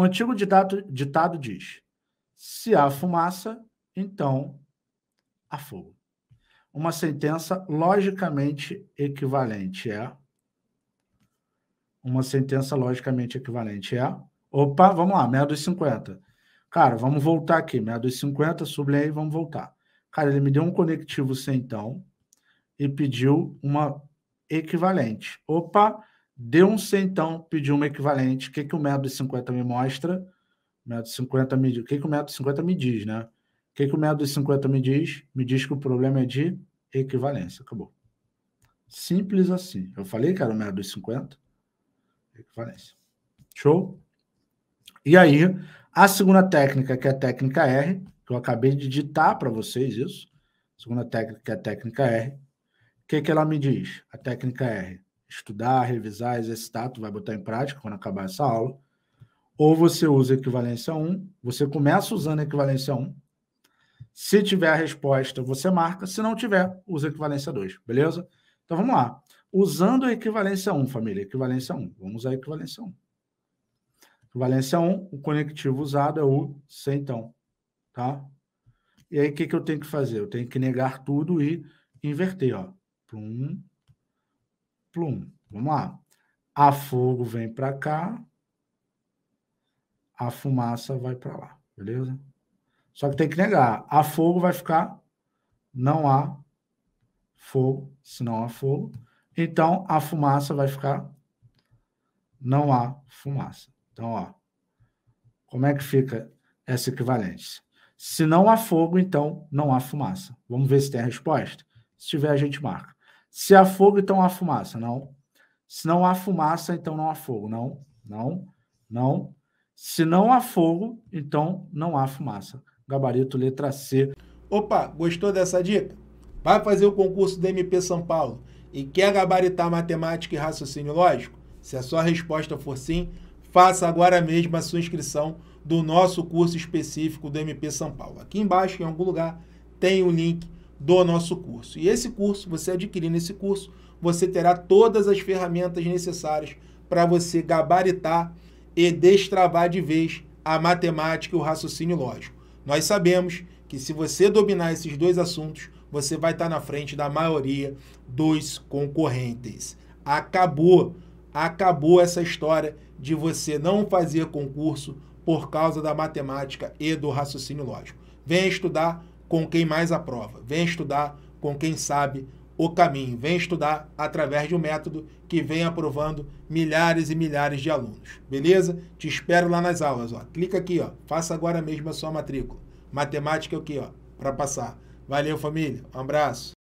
Um antigo ditado, ditado diz: se há fumaça, então há fogo. Uma sentença logicamente equivalente é. Uma sentença logicamente equivalente é. Opa, vamos lá, médio dos 50. Cara, vamos voltar aqui, médio dos 50, sublinhei, vamos voltar. Cara, ele me deu um conectivo sem então e pediu uma equivalente. Opa, deu um centão pediu uma equivalente. O que, que o metro de 50 me mostra? O de 50 me... O que, que o metro de 50 me diz, né? O que, que o metro de 50 me diz? Me diz que o problema é de equivalência. Acabou. Simples assim. Eu falei que era o metro dos 50. Equivalência. Show? E aí, a segunda técnica, que é a técnica R, que eu acabei de ditar para vocês isso. A segunda técnica, que é a técnica R. O que, que ela me diz? A técnica R estudar, revisar, exercitar, tu vai botar em prática quando acabar essa aula. Ou você usa equivalência 1, você começa usando equivalência 1. Se tiver a resposta, você marca. Se não tiver, usa equivalência 2, beleza? Então vamos lá. Usando a equivalência 1, família, equivalência 1. Vamos usar a equivalência 1. Equivalência 1, o conectivo usado é o então, tá? E aí, o que, que eu tenho que fazer? Eu tenho que negar tudo e inverter, ó. Plum. Vamos lá. A fogo vem para cá, a fumaça vai para lá, beleza? Só que tem que negar. A fogo vai ficar, não há fogo, se não há fogo. Então, a fumaça vai ficar, não há fumaça. Então, ó, como é que fica essa equivalência? Se não há fogo, então não há fumaça. Vamos ver se tem a resposta? Se tiver, a gente marca. Se há fogo, então há fumaça. Não. Se não há fumaça, então não há fogo. Não, não, não. Se não há fogo, então não há fumaça. Gabarito letra C. Opa, gostou dessa dica? Vai fazer o concurso do MP São Paulo e quer gabaritar matemática e raciocínio lógico? Se a sua resposta for sim, faça agora mesmo a sua inscrição do nosso curso específico do MP São Paulo. Aqui embaixo, em algum lugar, tem o um link do nosso curso. E esse curso, você adquirindo esse curso, você terá todas as ferramentas necessárias para você gabaritar e destravar de vez a matemática e o raciocínio lógico. Nós sabemos que se você dominar esses dois assuntos, você vai estar tá na frente da maioria dos concorrentes. Acabou, acabou essa história de você não fazer concurso por causa da matemática e do raciocínio lógico. Venha estudar com quem mais aprova. Vem estudar com quem sabe o caminho. Vem estudar através de um método que vem aprovando milhares e milhares de alunos. Beleza? Te espero lá nas aulas. Ó. Clica aqui, ó. faça agora mesmo a sua matrícula. Matemática aqui, é ó, para passar. Valeu, família. Um abraço.